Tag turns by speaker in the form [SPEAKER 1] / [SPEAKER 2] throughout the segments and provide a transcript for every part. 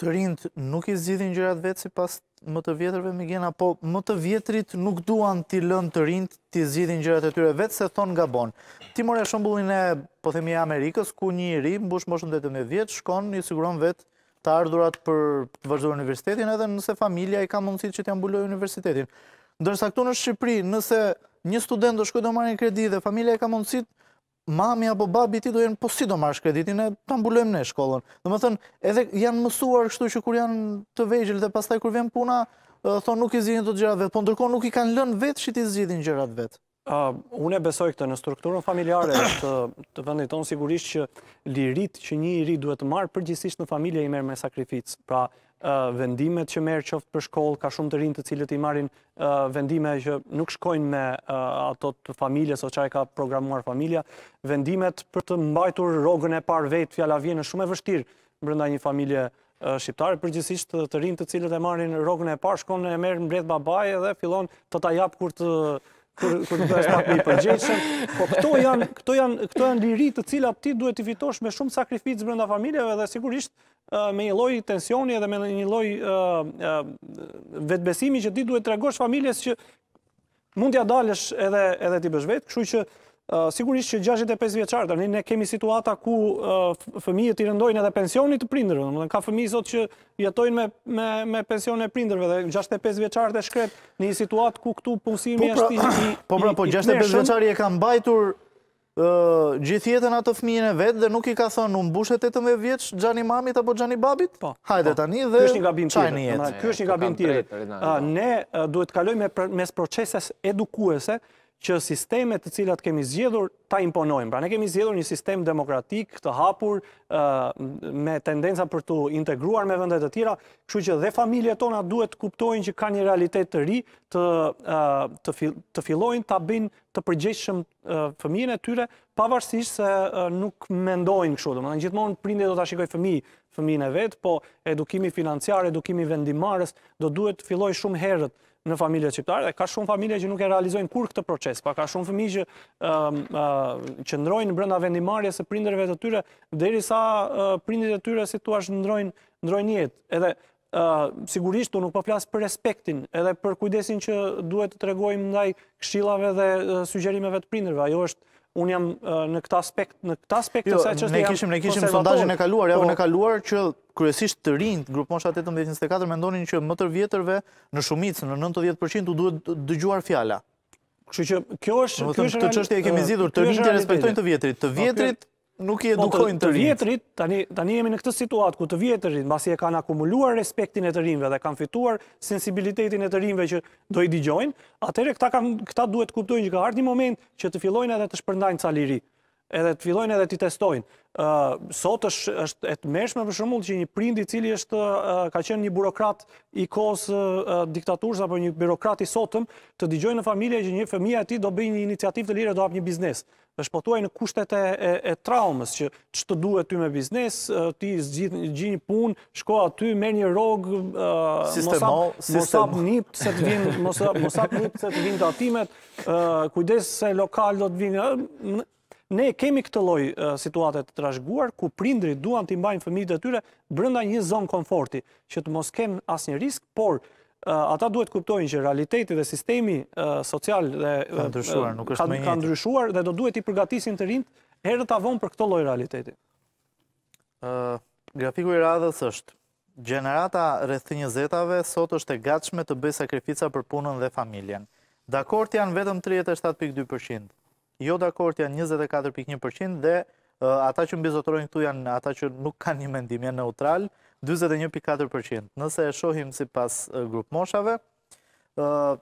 [SPEAKER 1] të rinjt nuk i zgjidhin gjërat vetë sipas më të vjetërve më gjen apo më të vjetrit nuk duan ti lënë të rinjt ti zgjidhin gjërat e tyre vetë se thon gabon. Ti morë shembullin e po themi Amerikës ku një i ri mbush moshën 18 vjetë, shkon i siguron vetë të ardhurat për të vazhduar universitetin edhe nëse familja i ka mundësit që t'ia mbulojë universitetin. Ndërsa këtu në Shqipëri, nëse një student do shkojë të marrë një kredi dhe familja i ka mundësitë mami apo babi ti do jenë, po si do marrë shkreditin, e të ambullojmë ne shkollën. Dhe më thënë, edhe janë mësuar kështu që kur janë të vejgjil dhe pastaj kur vjen puna, thonë nuk i zhjidin të gjërat vetë, po ndërkohë nuk i
[SPEAKER 2] kanë lënë vetë që ti zhjidin gjërat vetë. Unë e besoj këtë në strukturën familjare të vendit tonë sigurisht që lirit që një i ri duhet të marrë përgjësisht në familje i merë me sakrificë. Pra, vendimet që merë qoftë për shkollë, ka shumë të rinë të cilët i marin vendime që nuk shkojnë me ato të familje, so qaj ka programuar familja, vendimet për të mbajtur rogën e par vetë, fjala vjenë shumë e vështirë mërënda një familje shqiptare përgjësisht të rinë të cilët e marin rogën e par, shkojnë e merë mbretë babaj edhe fillon të ta japë kur të kur do është pak i Po këto janë, këto janë, këto janë liri të cila ti duhet të fitosh me shumë sakrificë brenda familjeve dhe sigurisht me një lloj tensioni edhe me një lloj vetbesimi që ti duhet të regosh familjes që mund t'ja dalësh edhe edhe ti bësh vetë, kështu që Sigurisht që 65 vjeqarë, tani ne kemi situata ku fëmijët i rëndojnë edhe pensionit të prindrëve. Në më dhe ka fëmijë sot që jetojnë me pension e prindrëve dhe 65 vjeqarë të shkret një situatë ku këtu punësimi e po pra, i nërshëm. Po pra, po 65 vjeqarë
[SPEAKER 1] i e ka mbajtur gjithë jetën atë fëmijën e vetë dhe nuk i ka thonë në mbushet e të mëve vjeqë gjani mamit apo gjani babit? Po, hajde po. tani dhe qaj një jetë. Kjo është një gabim tjere. Po
[SPEAKER 2] ne duhet kalojme mes proceses edukuese që sistemet të cilat kemi zgjedhur ta imponojmë. Pra ne kemi zgjedhur një sistem demokratik të hapur me tendenza për të integruar me vendet e tjera, kështu që dhe familje tona duhet të kuptojnë që ka një realitet të ri të filojnë të bëjnë të përgjeshëm fëmijën e tyre, pavarësisht se nuk mendojnë kështu. Në gjithmonë prindit do të shikoj fëmijë, fëmijën e vetë, po edukimi financiar, edukimi vendimarës, do duhet të filoj shumë herët në familje qiptare dhe ka shumë familje që nuk e realizojnë kur këtë proces, pa ka shumë fëmi që um, uh, qëndrojnë brënda vendimarje se prinderve të tyre, deri sa uh, prindit e tyre situash ndrojnë jetë. Edhe uh, sigurisht të nuk përflasë po për respektin edhe për kujdesin që duhet të tregojmë ndaj kshilave dhe sugjerimeve të prinderve. Ajo është unë jam në këta aspekt, në këta aspekt të jo, saj që të jam... Ne kishim sondajin e kaluar, javën e po.
[SPEAKER 1] kaluar që kërësisht të rinjë, grupë mosha 18-24, me ndonin që më tër vjetërve në shumicë, në 90% të duhet
[SPEAKER 2] dëgjuar fjalla. Kështë që kjo është... Të qështë e kemi zidur, të rinjë të respektojnë të vjetërit, të vjetërit nuk i po, edukojnë të rinjë. Të vjetërit, tani jemi në këtë situatë, ku të vjetërit, basi e kanë akumuluar respektin e të rinjëve dhe kanë fituar sensibilitetin e të rinjëve që do i digjojnë, atëre këta duhet kuptojnë që ka ardhë një moment që të fillojnë edhe të shpërndajnë liri edhe të fillojnë edhe të testojnë. Sot është e të për shumull që një prindi cili është ka qenë një burokrat i kohës diktaturës apo një burokrat i sotëm të digjojnë në familje që një femija e ti do bëjnë një iniciativ të lirë e do apë një biznes. është potuaj në kushtet e traumës që që të duhet ty me biznes, ti gjithë një punë, shko aty, mer një rogë, mosap njip se të vinë, të vinë kujdes se lokal do të vinë, ne kemi këtë loj situatet të rashguar, ku prindri duan të imbajnë fëmijit e tyre brënda një zonë konforti, që të mos kenë asë një risk, por ata duhet kuptojnë që realiteti dhe sistemi social dhe ka ndryshuar dhe do duhet i përgatisin të rinjt herë të avon për këtë loj realiteti.
[SPEAKER 1] Grafiku i radhës është, Gjenerata rrëthë një zetave, sot është e gatshme të bëj sakrifica për punën dhe familjen. Dakort janë vetëm 37.2%, jo dakord janë 24.1% dhe ata që mbizotrojnë këtu janë ata që nuk kanë një mendim, janë neutral, 21.4%. Nëse e shohim si pas grupë grup moshave,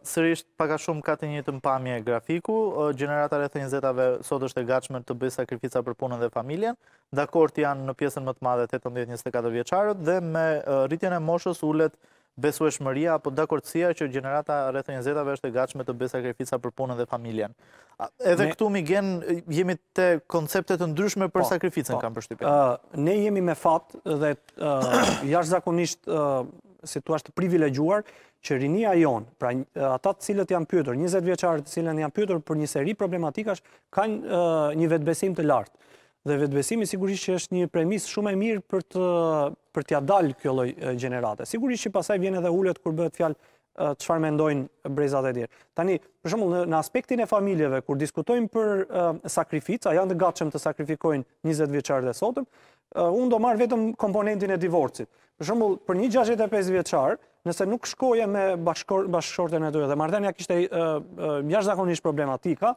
[SPEAKER 1] sërisht paka shumë ka të njëtë mpamje grafiku, uh, të rrethë njëzetave sot është e gachme të bëjë sakrifica për punën dhe familjen, dakord janë në pjesën më të madhe 18-24 vjeqarët dhe me rritjen e moshës ullet Besueshmëria apo dakordësia që gjenerata rreth 20-ave është e gatshme të bëj sakrifica për punën dhe familjen. Edhe këtu migen jemi te konceptet të
[SPEAKER 2] ndryshme për po, sakrificën po. kam përshtypjen. Ne jemi me fat dhe jashtëzakonisht si situashtë të privilegjuar që rinia jon, pra ata të cilët janë pyetur, 20-vjeçarët të cilën janë pyetur për një seri problematikash kanë një vetbesim të lartë. Dhe vetëbesimi sigurisht që është një premis shumë e mirë për të për t'ja dalë kjo lloj gjenerate. Sigurisht që pasaj vjen edhe ullet kur bëhet fjalë çfarë mendojnë brezat e tjerë. Tani, për shembull në aspektin e familjeve kur diskutojmë për sakrificë, a janë të gatshëm të sakrifikojnë 20 vjeçarët e sotëm, unë do marr vetëm komponentin e divorcit. Për shembull, për një 65 vjeçar, nëse nuk shkoje me bashkor, bashkëshorten e tyre dhe marrdhënia kishte uh, problematika,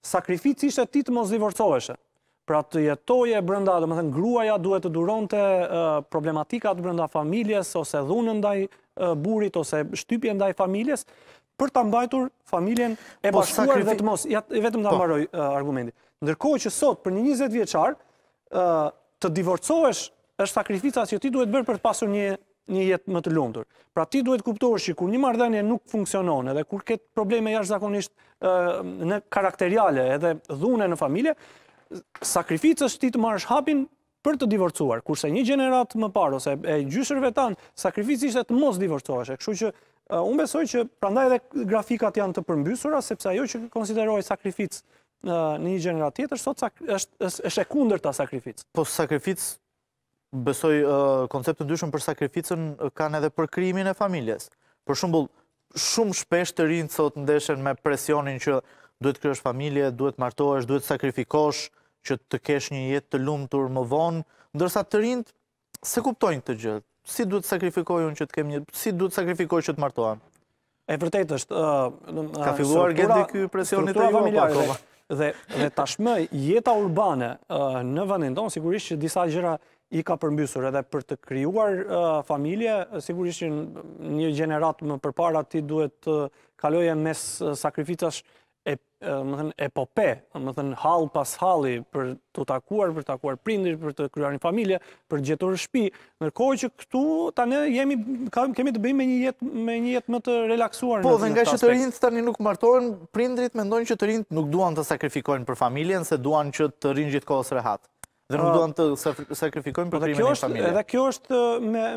[SPEAKER 2] sakrifici ishte ti të mos divorcoheshë pra të jetoje brënda, dhe më thënë gruaja duhet të duronte problematikat brënda familjes, ose dhunë ndaj burit, ose shtypje ndaj familjes, për të mbajtur familjen e po, bashkuar dhe të mos. E vetëm të ambaroj po. argumenti. Ndërkohë që sot, për një 20 vjeqar, të divorcoesh është sakrifica që ti duhet bërë për të pasur një jetë më të lundur. Pra ti duhet kuptuar që kur një mardhenje nuk funksionon edhe kur ketë probleme jashtë zakonisht në karakteriale edhe dhune në familje, sakrificës ti të marrësh hapin për të divorcuar, kurse një gjenerat më parë, ose e gjyshërve tanë, sakrificës ishte të mos divorcuashe. Kështu që unë besoj që prandaj edhe grafikat janë të përmbysura, sepse ajo që konsideroj sakrificës një gjenerat tjetër, sot është e kunder të sakrificës. Po sakrificës, besoj konceptën dyshën për
[SPEAKER 1] sakrificën, kanë edhe për krimin e familjes. Për shumë shumë shpesh të rinë, sot, ndeshen me presionin që duhet kryesh familje, duhet martohesh, duhet sakrifikosh, duhet që të kesh një jetë të lumëtur më vonë, ndërsa të rindë, se kuptojnë të gjithë, si duhet
[SPEAKER 2] të sakrifikojnë që të kem një, si duhet të sakrifikojnë që të martohem? E përtejtë është, ka filluar gëtë jo, dhe kjoj presionit të ju, dhe tashmë, jeta urbane në vëndin tonë, sigurisht që disa gjëra i ka përmbysur, edhe për të kryuar familje, sigurisht që një gjenerat më përpara ti duhet të kaloje mes sakrificash epope, më thënë hal pas hali për të takuar, për të takuar prindri, për të kryar një familje, për gjetur shpi, Nërkoj që këtu ta ne jemi, kemi të bëjmë me një jetë më të relaksuar. Po, dhe nga që të rinjë
[SPEAKER 1] të tani nuk martohen, prindrit mendojnë që të rinjë nuk duan të sakrifikojnë për familjen, se duan që të rinjë gjithë kohës rehat. Dhe nuk duan të sakrifikojnë për krimen një familje.
[SPEAKER 2] Edhe kjo është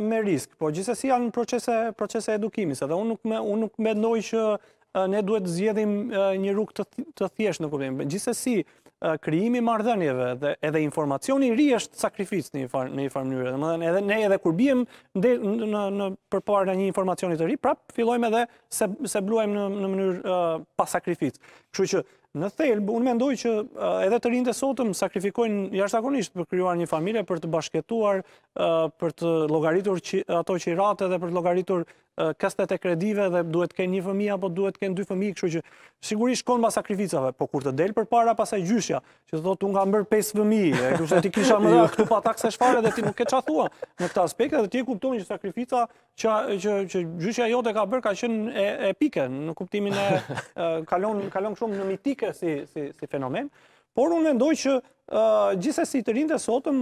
[SPEAKER 2] me risk, po gjithës e si janë procese edukimis, edhe unë nuk mendoj që Eh, ne duhet zjedhim eh, një rukë të thjesht në problem. Gjisesi, eh, kriimi mardhënjeve dhe edhe informacioni ri është sakrificë në një farë mënyre. Edhe ne edhe kur bijem në përparë në një informacionit të ri, prapë fillojme dhe se bluajmë në mënyrë pa sakrificë. Kështu që në thelbë, unë mendoj që edhe të rinjë të sotëm sakrifikojnë jashtakonisht për kryuar një familje, për të bashketuar, për të logaritur ato që i ratë edhe për të logaritur kastet e kredive dhe duhet kënë një fëmi apo duhet kënë dy fëmi, kështu që sigurisht konë ma sakrificave, po kur të delë për para pasaj gjyshja, që të thotë unë nga mërë 5 fëmi, e kështu të ti kisha më dhe këtu pa takse shfare dhe ti nuk e qathua në këta aspekte dhe ti e kuptoni që sakrifica që gjyshja jote ka bërë ka qënë epike, në kuptimin e kalon shumë në mitike si fenomen, por unë mendoj që gjithsesi si të rinjë dhe sotëm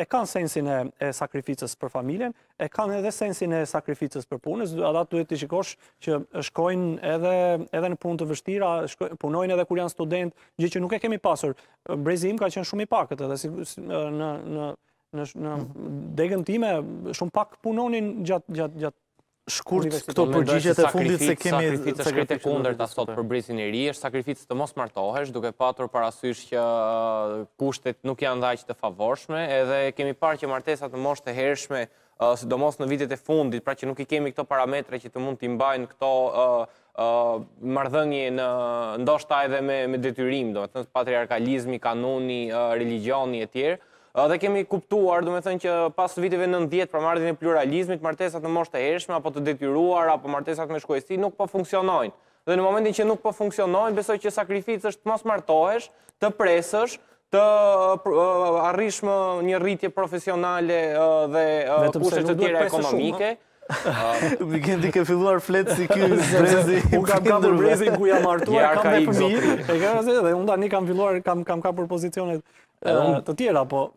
[SPEAKER 2] e kanë sensin e sakrificës për familjen, e kanë edhe sensin e sakrificës për punës, ata duhet të shikosh që shkojnë edhe në punë të vështira, punojnë edhe kur janë student, gjithë që nuk e kemi pasur. Brezim ka qenë shumë i pakët, edhe si në mm. degën time, shumë pak punonin gjatë shkurt këto përgjigjet e fundit se kemi sakrificë të shkrit e kunder të asot për brisin e ri, është sakrificë të mos martohesh, duke patur parasysh që uh, kushtet nuk janë dhaqë të favorshme, edhe kemi par që martesat në mosht të hershme, uh, sidomos në vitet e fundit, pra që nuk i kemi këto parametre që të mund të imbajnë këto uh, mardhënje në ndoshta edhe me detyrim, do të patriarkalizmi, kanoni, religioni e tjerë, Dhe kemi kuptuar, du me thënë që pas viteve në për mardin e pluralizmit, martesat në moshtë e hershme, apo të detyruar, apo martesat me shkuesti, nuk po funksionojnë. Dhe në momentin që nuk po funksionojnë, besoj që sakrificës është të mos martohesh, të presësh, të uh, uh, arrishmë një rritje profesionale uh, dhe pushe të tjera ekonomike.
[SPEAKER 1] Vikendi ke filluar fletë si kjo brezi. Unë kam kapur brezi ku jam martuar, kam dhe përmi. E
[SPEAKER 2] kam dhe unë da një kam filluar, kam kapur pozicionet të tjera, po